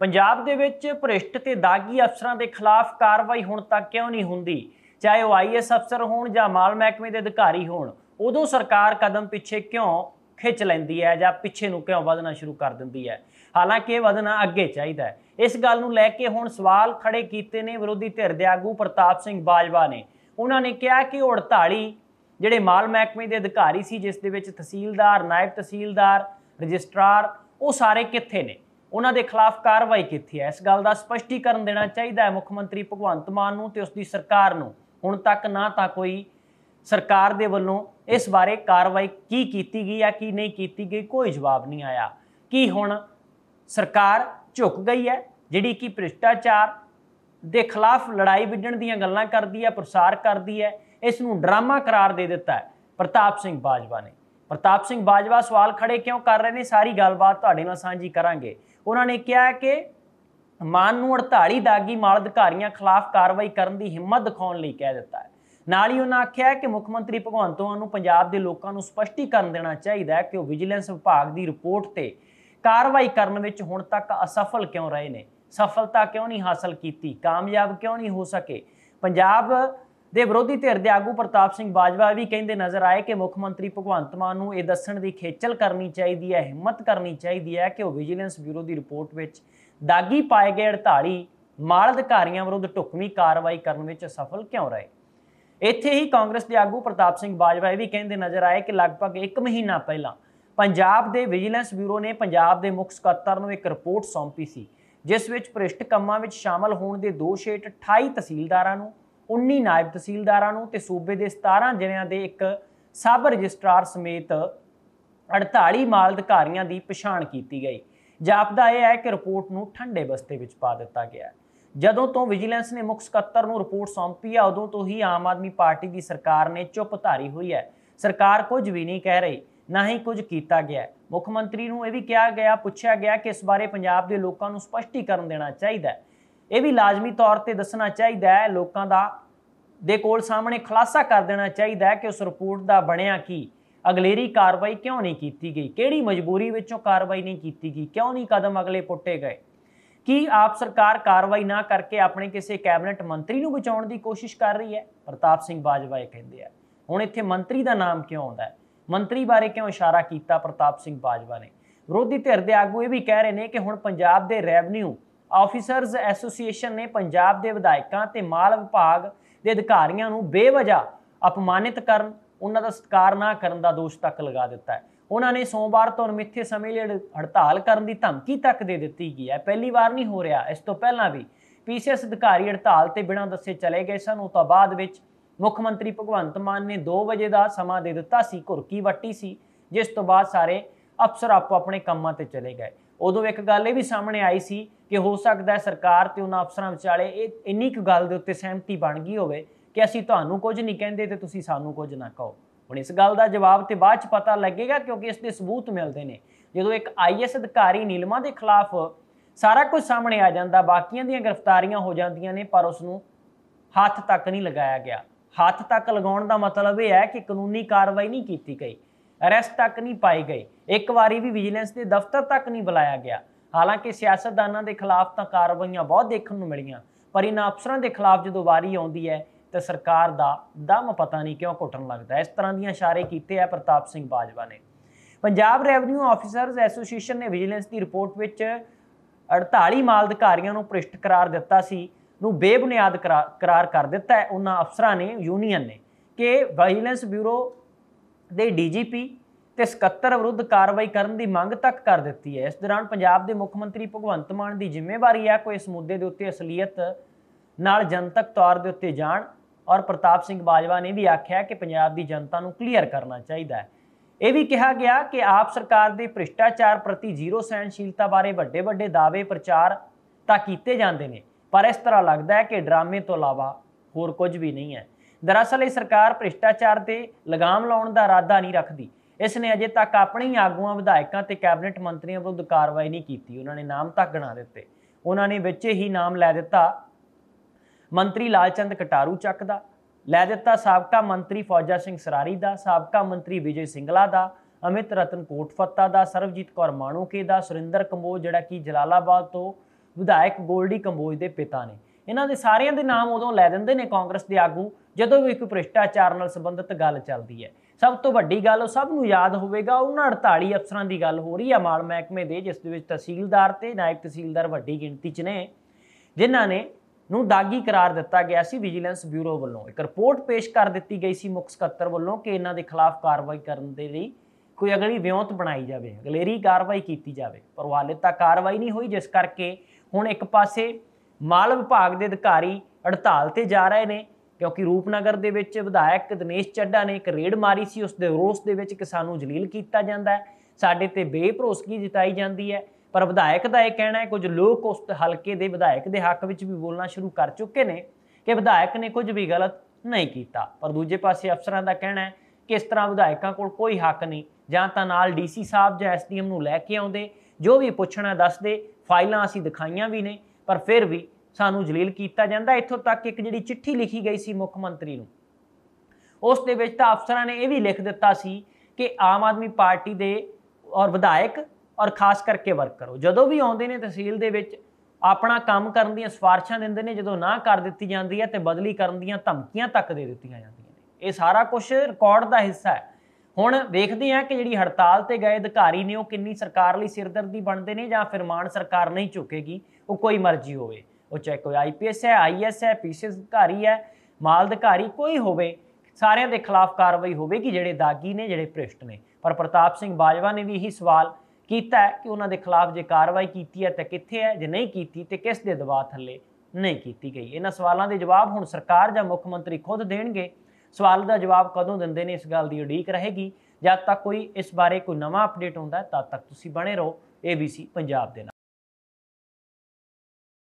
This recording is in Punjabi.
ਪੰਜਾਬ ਦੇ ਵਿੱਚ ਭ੍ਰਿਸ਼ਟ ਤੇ ਦਾਗੀ ਅਫਸਰਾਂ ਦੇ ਖਿਲਾਫ ਕਾਰਵਾਈ ਹੁਣ ਤੱਕ ਕਿਉਂ ਨਹੀਂ ਹੁੰਦੀ ਚਾਹੇ ਉਹ ਆਈਐਸ ਅਫਸਰ ਹੋਣ ਜਾਂ ਮਾਲ ਮਹਿਕਮੇ ਦੇ ਅਧਿਕਾਰੀ ਹੋਣ ਉਦੋਂ ਸਰਕਾਰ ਕਦਮ ਪਿੱਛੇ ਕਿਉਂ ਖਿੱਚ ਲੈਂਦੀ ਹੈ ਜਾਂ ਪਿੱਛੇ ਨੂੰ ਕਿਉਂ ਵਧਣਾ ਸ਼ੁਰੂ ਕਰ ਦਿੰਦੀ ਹੈ ਹਾਲਾਂਕਿ ਇਹ ਵਧਣਾ ਅੱਗੇ ਚਾਹੀਦਾ ਹੈ ਇਸ ਗੱਲ ਨੂੰ ਲੈ ਕੇ ਹੁਣ ਸਵਾਲ ਖੜੇ ਕੀਤੇ ਨੇ ਵਿਰੋਧੀ ਧਿਰ ਦੇ ਆਗੂ ਪ੍ਰਤਾਪ ਸਿੰਘ ਬਾਜਵਾ ਨੇ ਉਹਨਾਂ ਨੇ ਕਿਹਾ ਕਿ 48 ਜਿਹੜੇ ਮਾਲ ਮਹਿਕਮੇ ਦੇ ਅਧਿਕਾਰੀ ਸੀ ਜਿਸ ਦੇ ਵਿੱਚ ਤਹਿਸੀਲਦਾਰ ਨਾਇਬ ਤਹਿਸੀਲਦਾਰ ਰਜਿਸਟਰਾਰ ਉਹ ਸਾਰੇ ਕਿੱਥੇ ਨੇ ਉਹਨਾਂ ਦੇ ਖਿਲਾਫ ਕਾਰਵਾਈ ਕੀਤੀ ਹੈ ਇਸ ਗੱਲ ਦਾ ਸਪਸ਼ਟੀਕਰਨ ਦੇਣਾ ਚਾਹੀਦਾ ਹੈ ਮੁੱਖ ਮੰਤਰੀ ਭਗਵੰਤ ਮਾਨ ਨੂੰ ਤੇ ਉਸ ਦੀ ਸਰਕਾਰ ਨੂੰ ਹੁਣ ਤੱਕ ਨਾ ਤਾਂ ਕੋਈ ਸਰਕਾਰ ਦੇ ਵੱਲੋਂ ਇਸ ਬਾਰੇ ਕਾਰਵਾਈ ਕੀ ਕੀਤੀ ਗਈ ਹੈ ਕੀ ਨਹੀਂ ਕੀਤੀ ਗਈ ਕੋਈ ਜਵਾਬ ਨਹੀਂ ਆਇਆ ਕੀ ਹੁਣ ਸਰਕਾਰ ਝੁਕ ਗਈ ਹੈ ਜਿਹੜੀ ਕਿ ਭ੍ਰਿਸ਼ਟਾਚਾਰ ਦੇ ਖਿਲਾਫ ਲੜਾਈ ਵਿੱਢਣ ਦੀਆਂ ਗੱਲਾਂ ਕਰਦੀ ਹੈ ਪ੍ਰਸਾਰ ਕਰਦੀ ਹੈ ਇਸ ਨੂੰ ਡਰਾਮਾ ਕਰਾਰ ਦੇ ਦਿੱਤਾ ਹੈ ਪ੍ਰਤਾਪ ਸਿੰਘ ਬਾਜਵਾ ਨੇ ਪ੍ਰਤਾਪ ਸਿੰਘ ਬਾਜਵਾ ਸਵਾਲ ਖੜੇ ਕਿਉਂ ਕਰ ਰਹੇ ਨੇ ਸਾਰੀ ਗੱਲਬਾਤ ਤੁਹਾਡੇ ਨਾਲ ਸਾਂਝੀ ਕਰਾਂਗੇ ਉਹਨਾਂ ਨੇ ਕਿਹਾ ਕਿ ਮਾਨ ਨੂੰ 48 ਦਾਗੀ ਮਾਲ ਅਧਿਕਾਰੀਆਂ ਖਿਲਾਫ ਕਾਰਵਾਈ ਕਰਨ ਦੀ ਹਿੰਮਤ ਦਿਖਾਉਣ ਲਈ ਕਹਿ ਦਿੱਤਾ ਹੈ ਨਾਲ ਹੀ ਉਹਨਾਂ ਆਖਿਆ ਕਿ ਮੁੱਖ ਮੰਤਰੀ ਭਗਵੰਤ ਮਾਨ ਨੂੰ ਪੰਜਾਬ ਦੇ ਲੋਕਾਂ ਨੂੰ ਸਪਸ਼ਟੀਕਰਨ ਦੇਣਾ ਚਾਹੀਦਾ ਹੈ ਕਿ ਉਹ ਵਿਜੀਲੈਂਸ ਵਿਭਾਗ ਦੀ ਰਿਪੋਰਟ ਤੇ ਕਾਰਵਾਈ ਕਰਨ ਵਿੱਚ ਹੁਣ ਤੱਕ ਅਸਫਲ ਕਿਉਂ ਰਹੇ ਨੇ ਸਫਲਤਾ ਕਿਉਂ ਨਹੀਂ ਹਾਸਲ ਕੀਤੀ ਕਾਮਯਾਬ ਕਿਉਂ ਨਹੀਂ ਹੋ ਸਕੇ ਪੰਜਾਬ ਦੇ ਵਿਰੋਧੀ ਧਿਰ ਦੇ ਆਗੂ ਪ੍ਰਤਾਪ ਸਿੰਘ ਬਾਜਵਾ ਵੀ ਕਹਿੰਦੇ ਨਜ਼ਰ ਆਏ ਕਿ ਮੁੱਖ ਮੰਤਰੀ ਭਗਵੰਤ ਮਾਨ ਨੂੰ ਇਹ ਦੱਸਣ ਦੀ ਖੇਚਲ ਕਰਨੀ ਚਾਹੀਦੀ ਹੈ ਹਿੰਮਤ ਕਰਨੀ ਚਾਹੀਦੀ ਹੈ ਕਿ ਉਹ ਵਿਜੀਲੈਂਸ ਬਿਊਰੋ ਦੀ ਰਿਪੋਰਟ ਵਿੱਚ ਦਾਗੀ ਪਾਏ ਗਏ 48 ਮਾਲ ਅਧਿਕਾਰੀਆਂ ਵਿਰੁੱਧ ਟੁਕਮੀ ਕਾਰਵਾਈ ਕਰਨ ਵਿੱਚ ਸਫਲ ਕਿਉਂ ਰਹੇ ਇੱਥੇ ਹੀ ਕਾਂਗਰਸ ਦੇ ਆਗੂ ਪ੍ਰਤਾਪ ਸਿੰਘ ਬਾਜਵਾ ਵੀ ਕਹਿੰਦੇ ਨਜ਼ਰ ਆਏ ਕਿ ਲਗਭਗ 1 ਮਹੀਨਾ ਪਹਿਲਾਂ ਪੰਜਾਬ ਦੇ ਵਿਜੀਲੈਂਸ ਬਿਊਰੋ ਨੇ ਪੰਜਾਬ ਦੇ ਮੁੱਖ ਸਕੱਤਰ ਨੂੰ ਇੱਕ ਰਿਪੋਰਟ ਸੌਂਪੀ ਸੀ ਜਿਸ ਵਿੱਚ ਪ੍ਰਿਸ਼ਟ ਕੰਮਾਂ ਵਿੱਚ ਸ਼ਾਮਲ ਹੋਣ ਦੇ ਦੋਸ਼ ਹੇਠ 28 ਤਹਿਸੀਲਦਾਰਾਂ ਨੂੰ 19 ਨਾਇਬ ਤਹਿਸੀਲਦਾਰਾਂ ਨੂੰ ਤੇ ਸੂਬੇ ਦੇ 17 ਜ਼ਿਲ੍ਹਿਆਂ ਦੇ ਇੱਕ ਸਬ ਰਜਿਸਟਰਾਰ ਸਮੇਤ 48 ਮਾਲ ਅਧਿਕਾਰੀਆਂ ਦੀ ਪਛਾਣ ਕੀਤੀ ਗਈ ਜਾਪਦਾ ਇਹ ਹੈ ਕਿ ਰਿਪੋਰਟ ਨੂੰ ਠੰਡੇ ਬਸਤੇ ਵਿੱਚ ਪਾ ਦਿੱਤਾ ਗਿਆ ਜਦੋਂ ਤੋਂ ਵਿਜੀਲੈਂਸ ਨੇ ਮੁੱਖ ਸਕੱਤਰ ਨੂੰ ਰਿਪੋਰਟ ਸੌਂਪੀ ਆ ਉਦੋਂ ਤੋਂ ਹੀ ਆਮ ਆਦਮੀ ਪਾਰਟੀ ਦੀ ਸਰਕਾਰ ਨੇ ਚੁੱਪ ਧਾਰੀ ਹੋਈ ਹੈ ਸਰਕਾਰ ਕੁਝ ਵੀ ਨਹੀਂ ਕਹਿ ਰਹੀ ਨਾ ਹੀ ਕੁਝ ਕੀਤਾ ਗਿਆ ਮੁੱਖ ਮੰਤਰੀ ਨੂੰ ਇਹ ਵੀ ਕਿਹਾ ਗਿਆ ਪੁੱਛਿਆ ਗਿਆ ਕਿ ਇਸ ਬਾਰੇ ਪੰਜਾਬ ਦੇ ਲੋਕਾਂ ਨੂੰ ਸਪਸ਼ਟੀਕਰਨ ਦੇਣਾ ਚਾਹੀਦਾ ਹੈ ਇਹ ਵੀ ਲਾਜ਼ਮੀ ਤੌਰ ਤੇ ਦੱਸਣਾ ਚਾਹੀਦਾ ਹੈ ਲੋਕਾਂ ਦਾ ਦੇ ਕੋਲ ਸਾਹਮਣੇ ਖੁਲਾਸਾ ਕਰ ਦੇਣਾ ਚਾਹੀਦਾ ਹੈ ਕਿ ਉਸ ਰਿਪੋਰਟ ਦਾ ਬਣਿਆ ਕੀ ਅਗਲੇਰੀ ਕਾਰਵਾਈ ਕਿਉਂ ਨਹੀਂ ਕੀਤੀ ਗਈ ਕਿਹੜੀ ਮਜਬੂਰੀ ਵਿੱਚੋਂ ਕਾਰਵਾਈ ਨਹੀਂ ਕੀਤੀ ਗਈ ਕਿਉਂ ਨਹੀਂ ਕਦਮ ਅਗਲੇ ਪੁੱਟੇ ਗਏ ਕੀ ਆਪ ਸਰਕਾਰ ਕਾਰਵਾਈ ਨਾ ਕਰਕੇ ਆਪਣੇ ਕਿਸੇ ਕੈਬਨਿਟ ਮੰਤਰੀ ਨੂੰ ਬਚਾਉਣ ਦੀ ਕੋਸ਼ਿਸ਼ ਕਰ ਰਹੀ ਹੈ ਪ੍ਰਤਾਪ ਸਿੰਘ ਬਾਜਵਾ ਇਹ ਕਹਿੰਦੇ ਆ ਹੁਣ ਇੱਥੇ ਮੰਤਰੀ ਦਾ ਨਾਮ ਕਿਉਂ ਆਉਂਦਾ ਹੈ ਮੰਤਰੀ ਬਾਰੇ ਕਿਉਂ ਇਸ਼ਾਰਾ ਕੀਤਾ ਪ੍ਰਤਾਪ ਸਿੰਘ ਬਾਜਵਾ ਨੇ ਵਿਰੋਧੀ ਧਿਰ ਦੇ ਆਗੂ ਇਹ ਵੀ ਕਹਿ ਰਹੇ ਨੇ ਕਿ ਹੁਣ ਪੰਜਾਬ ਦੇ ਰੈਵਨਿਊ ਆਫੀਸਰਸ ਐਸੋਸੀਏਸ਼ਨ ਨੇ ਪੰਜਾਬ ਦੇ ਵਿਧਾਇਕਾਂ ਤੇ ਮਾਲ ਵਿਭਾਗ ਦੇ ਅਧਿਕਾਰੀਆਂ ਨੂੰ ਬੇਵਜ੍ਹਾ ਅਪਮਾਨਿਤ ਕਰਨ ਉਹਨਾਂ ਦਾ ਸਤਕਾਰ ਨਾ ਕਰਨ ਦਾ ਦੋਸ਼ ਤੱਕ ਲਗਾ ਦਿੱਤਾ ਹੈ ਉਹਨਾਂ ਨੇ ਸੋਮਵਾਰ ਤੋਂ ਮਿੱਥੇ ਸਮੇਂ ਲਈ ਹੜਤਾਲ ਕਰਨ ਦੀ ਧਮਕੀ ਤੱਕ ਦੇ ਦਿੱਤੀ ਗਈ ਹੈ ਪਹਿਲੀ ਵਾਰ ਨਹੀਂ ਹੋ ਰਿਹਾ ਇਸ ਤੋਂ ਪਹਿਲਾਂ ਵੀ ਪੀਸੀਐਸ ਅਧਿਕਾਰੀ ਹੜਤਾਲ ਤੇ ਬਿਨਾਂ ਦੱਸੇ ਚਲੇ ਗਏ ਸਨ ਉਹ ਤੋਂ ਬਾਅਦ ਵਿੱਚ ਮੁੱਖ ਮੰਤਰੀ ਭਗਵੰਤ ਮਾਨ ਨੇ 2 ਵਜੇ ਦਾ ਸਮਾਂ ਦੇ ਦਿੱਤਾ ਸੀ ਘੁਰਕੀ ਵੱਟੀ ਸੀ ਜਿਸ ਤੋਂ ਬਾਅਦ ਸਾਰੇ ਅਫਸਰ ਆਪੋ ਆਪਣੇ ਕੰਮਾਂ ਤੇ ਚਲੇ ਗਏ ਉਦੋਂ ਇੱਕ ਗੱਲ ਇਹ ਵੀ ਸਾਹਮਣੇ ਆਈ ਸੀ ਕਿ ਹੋ ਸਕਦਾ ਹੈ ਸਰਕਾਰ ਤੇ ਉਹਨਾਂ ਅਫਸਰਾਂ ਵਿਚਾਲੇ ਇਹ ਇੰਨੀ ਕੁ ਗੱਲ ਦੇ ਉੱਤੇ ਸਹਿਮਤੀ ਬਣ ਗਈ ਹੋਵੇ ਕਿ ਅਸੀਂ ਤੁਹਾਨੂੰ ਕੁਝ ਨਹੀਂ ਕਹਿੰਦੇ ਤੇ ਤੁਸੀਂ ਸਾਨੂੰ ਕੁਝ ਨਾ ਕਹੋ ਹੁਣ ਇਸ ਗੱਲ ਦਾ ਜਵਾਬ ਤੇ ਬਾਅਦ ਚ ਪਤਾ ਲੱਗੇਗਾ ਕਿਉਂਕਿ ਇਸ ਦੇ ਸਬੂਤ ਮਿਲਦੇ ਨੇ ਜਦੋਂ ਇੱਕ ਆਈਐਸ ਅਧਿਕਾਰੀ ਨੀਲਮਾ ਦੇ ਖਿਲਾਫ ਸਾਰਾ ਕੁਝ ਸਾਹਮਣੇ ਆ ਜਾਂਦਾ ਬਾਕੀਆਂ ਦੀਆਂ ਗ੍ਰਿਫਤਾਰੀਆਂ ਹੋ ਜਾਂਦੀਆਂ ਨੇ ਪਰ ਉਸ ਨੂੰ ਹੱਥ ਤੱਕ ਨਹੀਂ ਲਗਾਇਆ ਗਿਆ ਹੱਥ ਤੱਕ ਲਗਾਉਣ ਦਾ ਮਤਲਬ ਇਹ ਹੈ ਕਿ ਕਾਨੂੰਨੀ ਕਾਰਵਾਈ ਨਹੀਂ ਕੀਤੀ ਗਈ ਅਰੈਸਟ ਤੱਕ ਨਹੀਂ ਪਾਏ ਗਏ ਇੱਕ ਵਾਰੀ ਵੀ ਵਿਜੀਲੈਂਸ ਦੇ ਦਫ਼ਤਰ ਤੱਕ ਨਹੀਂ ਬੁਲਾਇਆ ਗਿਆ ਹਾਲਾਂਕਿ ਸਿਆਸਤਦਾਨਾਂ ਦੇ ਖਿਲਾਫ ਤਾਂ ਕਾਰਵਾਈਆਂ ਬਹੁਤ ਦੇਖਣ ਨੂੰ ਮਿਲੀਆਂ ਪਰ ਇਹਨਾਂ ਅਫਸਰਾਂ ਦੇ ਖਿਲਾਫ ਜਦੋਂ ਵਾਰੀ ਆਉਂਦੀ ਹੈ ਤਾਂ ਸਰਕਾਰ ਦਾ ਦਮ ਪਤਾ ਨਹੀਂ ਕਿਉਂ ਘੁੱਟਣ ਲੱਗਦਾ ਇਸ ਤਰ੍ਹਾਂ ਦੀਆਂ ਇਸ਼ਾਰੇ ਕੀਤੇ ਆ ਪ੍ਰਤਾਪ ਸਿੰਘ ਬਾਜਵਾ ਨੇ ਪੰਜਾਬ ਰੈਵਨਿਊ ਆਫੀਸਰਸ ਐਸੋਸੀਏਸ਼ਨ ਨੇ ਵਿਜੀਲੈਂਸ ਦੀ ਰਿਪੋਰਟ ਵਿੱਚ 48 ਮਾਲ ਅਧਿਕਾਰੀਆਂ ਨੂੰ ਪ੍ਰਿਸ਼ਟ ਕਰਾਰ ਦਿੱਤਾ ਸੀ ਨੂੰ ਬੇਬੁਨਿਆਦ ਕਰਾਰ ਕਰ ਦਿੱਤਾ ਹੈ ਉਹਨਾਂ ਅਫਸਰਾਂ ਨੇ ਯੂਨੀਅਨ ਨੇ ਕਿ ਵਿਜੀਲੈਂਸ ਬਿਊਰੋ ਦੇ ਡੀਜੀਪੀ ਤੇ ਸਕੱਤਰ ਵਿਰੁੱਧ ਕਾਰਵਾਈ ਕਰਨ ਦੀ ਮੰਗ ਤੱਕ ਕਰ ਦਿੱਤੀ ਹੈ ਇਸ ਦੌਰਾਨ ਪੰਜਾਬ ਦੇ ਮੁੱਖ ਮੰਤਰੀ ਭਗਵੰਤ ਮਾਨ ਦੀ ਜ਼ਿੰਮੇਵਾਰੀ ਹੈ ਕੋਈ ਇਸ ਮੁੱਦੇ ਦੇ ਉੱਤੇ ਅਸਲੀਅਤ ਨਾਲ ਜਨਤਕ ਤੌਰ ਦੇ ਉੱਤੇ ਜਾਣ ਔਰ ਪ੍ਰਤਾਪ ਸਿੰਘ ਬਾਜਵਾ ਨੇ ਵੀ ਆਖਿਆ ਕਿ ਪੰਜਾਬ ਦੀ ਜਨਤਾ ਨੂੰ ਕਲੀਅਰ ਕਰਨਾ ਚਾਹੀਦਾ ਹੈ ਇਹ ਵੀ ਕਿਹਾ ਗਿਆ ਕਿ ਆਪ ਸਰਕਾਰ ਦੇ ਭ੍ਰਿਸ਼ਟਾਚਾਰ ਪ੍ਰਤੀ ਜ਼ੀਰੋ ਸਹਿਣਸ਼ੀਲਤਾ ਬਾਰੇ ਵੱਡੇ ਵੱਡੇ ਦਾਅਵੇ ਪ੍ਰਚਾਰ ਤਾਂ ਕੀਤੇ ਜਾਂਦੇ ਨੇ ਪਰ ਇਸ ਤਰ੍ਹਾਂ ਲੱਗਦਾ ਹੈ ਕਿ ਡਰਾਮੇ ਤੋਂ ਇਲਾਵਾ ਹੋਰ ਕੁਝ ਵੀ ਨਹੀਂ ਹੈ ਦਰਅਸਲ ਇਹ ਸਰਕਾਰ ਭ੍ਰਿਸ਼ਟਾਚਾਰ ਤੇ ਲਗਾਮ ਲਾਉਣ ਦਾ ਇਰਾਦਾ ਨਹੀਂ ਰੱਖਦੀ ਇਸ ਨੇ ਅਜੇ ਤੱਕ ਆਪਣੀ ਆਗੂਆਂ ਵਿਧਾਇਕਾਂ ਤੇ ਕੈਬਨਿਟ ਮੰਤਰੀਆਂ ਵੱਲੋਂ ਕਾਰਵਾਈ ਨਹੀਂ ਕੀਤੀ ਉਹਨਾਂ ਨੇ ਨਾਮ ਤੱਕ ਗਣਾ ਦਿੱਤੇ ਉਹਨਾਂ ਨੇ ਵਿੱਚ ਹੀ ਨਾਮ ਲੈ ਦਿੱਤਾ ਮੰਤਰੀ ਲਾਲਚੰਦ ਕਟਾਰੂ ਚੱਕ ਦਾ ਲੈ ਦਿੱਤਾ ਸਾਬਕਾ ਮੰਤਰੀ ਫੌਜਾ ਸਿੰਘ ਸਰਾਰੀ ਦਾ ਸਾਬਕਾ ਮੰਤਰੀ ਵਿਜੇ ਸਿੰਘਲਾ ਦਾ ਅਮਿਤ ਰਤਨ ਕੋਟਫੱਤਾ ਦਾ ਸਰਵਜੀਤ ਕੌਰ ਮਾਣੂਕੇ ਦਾ ਸੁਰਿੰਦਰ ਕੰਬੋਜ ਜਿਹੜਾ ਕਿ ਜਲਾਲਾਬਾਦ ਤੋਂ ਵਿਧਾਇਕ ਗੋਲਡੀ ਕੰਬੋਜ ਦੇ ਪਿਤਾ ਨੇ ਇਹਨਾਂ ਦੇ ਸਾਰਿਆਂ ਦੇ ਨਾਮ ਉਦੋਂ ਲੈ ਦਿੰਦੇ ਨੇ ਕਾਂਗਰਸ ਦੇ ਆਗੂ ਜਦੋਂ ਵੀ ਕੋਈ ਭ੍ਰਿਸ਼ਟਾਚਾਰ ਨਾਲ ਸੰਬੰਧਿਤ ਗੱਲ ਚੱਲਦੀ ਹੈ ਸਭ ਤੋਂ ਵੱਡੀ ਗੱਲ ਉਹ ਸਭ ਨੂੰ ਯਾਦ ਹੋਵੇਗਾ ਉਹਨਾਂ 48 ਅਫਸਰਾਂ ਦੀ ਗੱਲ ਹੋ ਰਹੀ ਹੈ ਮਾਲ ਮਹਿਕਮੇ ਦੇ ਜਿਸ ਦੇ ਵਿੱਚ ਤਹਿਸੀਲਦਾਰ ਤੇ ਨਾਇਬ ਤਹਿਸੀਲਦਾਰ ਵੱਡੀ ਗਿਣਤੀ 'ਚ ਨੇ ਜਿਨ੍ਹਾਂ ਨੇ ਨੂੰ ਦਾਗੀ ਕਰਾਰ ਦਿੱਤਾ ਗਿਆ ਸੀ ਵਿਜੀਲੈਂਸ ਬਿਊਰੋ ਵੱਲੋਂ ਇੱਕ ਰਿਪੋਰਟ ਪੇਸ਼ ਕਰ ਦਿੱਤੀ ਗਈ ਸੀ ਮੁੱਖ ਸਕੱਤਰ ਵੱਲੋਂ ਕਿ ਇਹਨਾਂ ਦੇ ਖਿਲਾਫ ਕਾਰਵਾਈ ਕਰਨ ਦੇ ਲਈ ਕੋਈ ਅਗਲੀ ਵਿਉਂਤ ਬਣਾਈ ਜਾਵੇ ਅਗਲੇਰੀ ਕਾਰਵਾਈ ਕੀਤੀ ਜਾਵੇ ਪਰ ਹਾਲੇ ਤੱਕ ਕਾਰਵਾਈ ਨਹੀਂ ਹੋਈ ਜਿਸ ਕਰਕੇ ਹੁਣ ਇੱਕ ਪਾਸੇ ਮਾਲ ਵਿਭਾਗ ਦੇ ਅਧਿਕਾਰੀ ਹੜਤਾਲ ਤੇ ਜਾ ਰਹੇ ਨੇ ਕਿਉਂਕਿ ਰੂਪਨਗਰ ਦੇ ਵਿੱਚ ਵਿਧਾਇਕ ਦਿਨੇਸ਼ ਚੱਡਾ ਨੇ ਇੱਕ ਰੇਡ ਮਾਰੀ ਸੀ ਉਸ ਦੇ ਰੋਸ ਦੇ ਵਿੱਚ ਨੂੰ ਜਲੀਲ ਕੀਤਾ ਜਾਂਦਾ ਹੈ ਸਾਡੇ ਤੇ ਬੇਭਰੋਸਗੀ ਜਿਤਾਈ ਜਾਂਦੀ ਹੈ ਪਰ ਵਿਧਾਇਕ ਦਾ ਇਹ ਕਹਿਣਾ ਹੈ ਕੁਝ ਲੋਕ ਉਸ ਹਲਕੇ ਦੇ ਵਿਧਾਇਕ ਦੇ ਹੱਕ ਵਿੱਚ ਵੀ ਬੋਲਣਾ ਸ਼ੁਰੂ ਕਰ ਚੁੱਕੇ ਨੇ ਕਿ ਵਿਧਾਇਕ ਨੇ ਕੁਝ ਵੀ ਗਲਤ ਨਹੀਂ ਕੀਤਾ ਪਰ ਦੂਜੇ ਪਾਸੇ ਅਫਸਰਾਂ ਦਾ ਕਹਿਣਾ ਹੈ ਕਿ ਇਸ ਤਰ੍ਹਾਂ ਵਿਧਾਇਕਾਂ ਕੋਲ ਕੋਈ ਹੱਕ ਨਹੀਂ ਜਾਂ ਤਾਂ ਨਾਲ ਡੀਸੀ ਸਾਹਿਬ ਜਾਂ ਐਸਡੀਐਮ ਨੂੰ ਲੈ ਕੇ ਆਉਂਦੇ ਜੋ ਵੀ ਪੁੱਛਣਾ ਦੱਸਦੇ ਫਾਈਲਾਂ ਅਸੀਂ ਦਿਖਾਈਆਂ ਵੀ ਨੇ ਪਰ ਫਿਰ ਵੀ ਸਾਨੂੰ ਜਲੀਲ ਕੀਤਾ ਜਾਂਦਾ ਇੱਥੋਂ ਤੱਕ ਇੱਕ ਜਿਹੜੀ ਚਿੱਠੀ ਲਿਖੀ ਗਈ ਸੀ ਮੁੱਖ ਮੰਤਰੀ ਨੂੰ ਉਸ ਦੇ ਵਿੱਚ ਤਾਂ ਅਫਸਰਾਂ ਨੇ ਇਹ ਵੀ ਲਿਖ ਦਿੱਤਾ ਸੀ ਕਿ ਆਮ ਆਦਮੀ ਪਾਰਟੀ ਦੇ ਔਰ ਵਿਧਾਇਕ ਔਰ ਖਾਸ ਕਰਕੇ ਵਰਕਰੋ ਜਦੋਂ ਵੀ ਆਉਂਦੇ ਨੇ ਤਹਿਸੀਲ ਦੇ ਵਿੱਚ ਆਪਣਾ ਕੰਮ ਕਰਨ ਦੀਆਂ ਸਿਫਾਰਿਸ਼ਾਂ ਦਿੰਦੇ ਨੇ ਜਦੋਂ ਨਾ ਕਰ ਦਿੱਤੀ ਜਾਂਦੀ ਹੈ ਤੇ ਬਦਲੀ ਕਰਨ ਦੀਆਂ ਧਮਕੀਆਂ ਤੱਕ ਦੇ ਦਿੱਤੀਆਂ ਜਾਂਦੀਆਂ ਨੇ ਇਹ ਸਾਰਾ ਕੁਝ ਰਿਕਾਰਡ ਦਾ ਹਿੱਸਾ ਹੈ ਹੁਣ ਵੇਖਦੇ ਹਾਂ ਕਿ ਜਿਹੜੀ ਹੜਤਾਲ ਤੇ ਗਏ ਅਧਿਕਾਰੀ ਨੇ ਉਹ ਕਿੰਨੀ ਸਰਕਾਰ ਲਈ ਸਿਰਦਰਦੀ ਬਣਦੇ ਨੇ ਜਾਂ ਫਿਰ ਮਾਨ ਸਰਕਾਰ ਨਹੀਂ ਝੁਕੇਗੀ ਉਹ ਕੋਈ ਮਰਜ਼ੀ ਹੋਵੇ ਉਹ ਚਾਹੇ ਕੋਈ ਆਈਪੀਐਸ ਹੈ ਆਈਐਸ e ਹੈ ਪੀਸੀਐਸ ਅਧਿਕਾਰੀ ਹੈ ਮਾਲ ਅਧਿਕਾਰੀ ਕੋਈ ਹੋਵੇ ਸਾਰਿਆਂ ਦੇ ਖਿਲਾਫ ਕਾਰਵਾਈ ਹੋਵੇਗੀ ਜਿਹੜੇ ਦਾਗੀ ਨੇ ਜਿਹੜੇ ਭ੍ਰਿਸ਼ਟ ਨੇ ਪਰ ਪ੍ਰਤਾਪ ਸਿੰਘ ਬਾਜਵਾ ਨੇ ਵੀ ਇਹੀ ਸਵਾਲ ਕੀਤਾ ਕਿ ਉਹਨਾਂ ਦੇ ਖਿਲਾਫ ਜੇ ਕਾਰਵਾਈ ਕੀਤੀ ਹੈ ਤਾਂ ਕਿੱਥੇ ਹੈ ਜੇ ਨਹੀਂ ਕੀਤੀ ਤੇ ਕਿਸ ਦੇ ਦਬਾਅ ਥੱਲੇ ਨਹੀਂ ਕੀਤੀ ਗਈ ਇਹਨਾਂ ਸਵਾਲਾਂ ਦੇ ਜਵਾਬ ਹੁਣ ਸਰਕਾਰ ਜਾਂ ਮੁੱਖ ਮੰਤਰੀ ਖੁਦ ਦੇਣਗੇ ਸਵਾਲ ਦਾ ਜਵਾਬ ਕਦੋਂ ਦਿੰਦੇ ਨੇ ਇਸ ਗੱਲ ਦੀ ਉਡੀਕ ਰਹੇਗੀ ਜਦ ਤੱਕ ਕੋਈ ਇਸ ਬਾਰੇ ਕੋਈ ਨਵਾਂ ਅਪਡੇਟ ਹੁੰਦਾ ਤਦ ਤੱਕ ਤੁਸੀਂ ਬਣੇ ਰਹੋ ABC ਪੰਜਾਬ ਦੇ ਨਾਲ